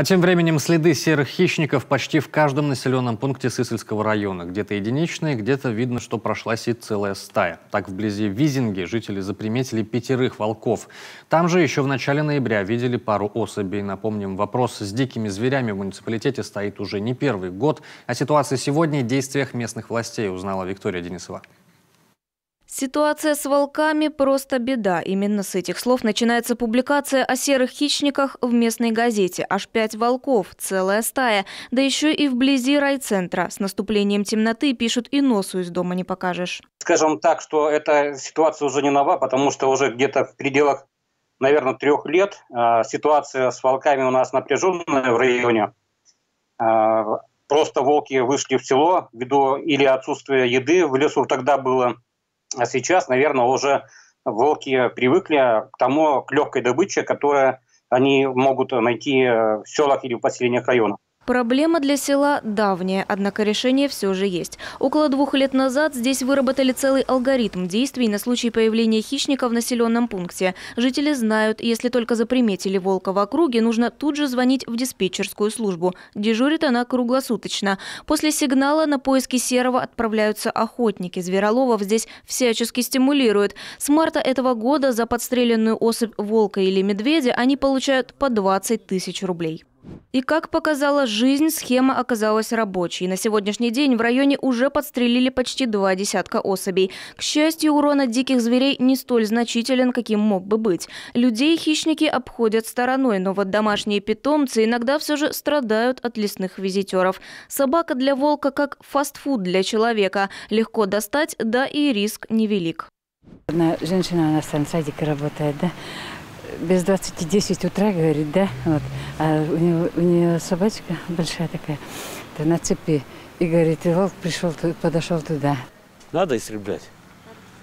А тем временем следы серых хищников почти в каждом населенном пункте Сысельского района. Где-то единичные, где-то видно, что прошлась и целая стая. Так вблизи Визинги жители заприметили пятерых волков. Там же еще в начале ноября видели пару особей. Напомним, вопрос с дикими зверями в муниципалитете стоит уже не первый год. О ситуации сегодня и действиях местных властей узнала Виктория Денисова. Ситуация с волками – просто беда. Именно с этих слов начинается публикация о серых хищниках в местной газете. Аж пять волков, целая стая, да еще и вблизи райцентра. С наступлением темноты пишут и носу из дома не покажешь. Скажем так, что эта ситуация уже не нова, потому что уже где-то в пределах, наверное, трех лет а, ситуация с волками у нас напряженная в районе. А, просто волки вышли в село ввиду или отсутствия еды, в лесу тогда было – а сейчас, наверное, уже волки привыкли к тому, к легкой добыче, которую они могут найти э, в селах или в поселениях района. Проблема для села давняя, однако решение все же есть. Около двух лет назад здесь выработали целый алгоритм действий на случай появления хищника в населенном пункте. Жители знают, если только заприметили волка в округе, нужно тут же звонить в диспетчерскую службу. Дежурит она круглосуточно. После сигнала на поиски серого отправляются охотники. Звероловов здесь всячески стимулируют. С марта этого года за подстреленную особь волка или медведя они получают по 20 тысяч рублей. И как показала жизнь, схема оказалась рабочей. На сегодняшний день в районе уже подстрелили почти два десятка особей. К счастью, урон от диких зверей не столь значителен, каким мог бы быть. Людей хищники обходят стороной, но вот домашние питомцы иногда все же страдают от лесных визитеров. Собака для волка как фастфуд для человека. Легко достать, да и риск невелик. Одна женщина, она в садике работает, да? Без 20-10 утра, говорит, да? Вот. А у нее, у нее собачка большая такая, то на цепи. И говорит, и волк пришел, подошел туда. Надо истреблять.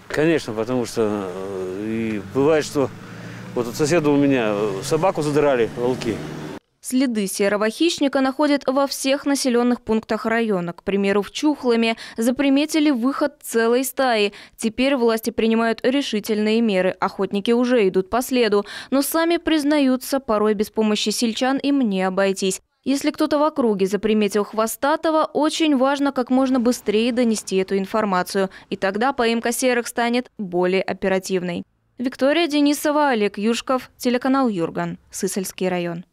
Конечно, потому что э, и бывает, что вот у соседа у меня э, собаку задрали волки. Следы серого хищника находят во всех населенных пунктах района. К примеру, в Чухламе заприметили выход целой стаи. Теперь власти принимают решительные меры. Охотники уже идут по следу, но сами признаются, порой без помощи сельчан им не обойтись. Если кто-то в округе заприметил хвостатого, очень важно как можно быстрее донести эту информацию, и тогда поимка серых станет более оперативной. Виктория Денисова, Олег Юшков, телеканал «Юрган», Сысольский район.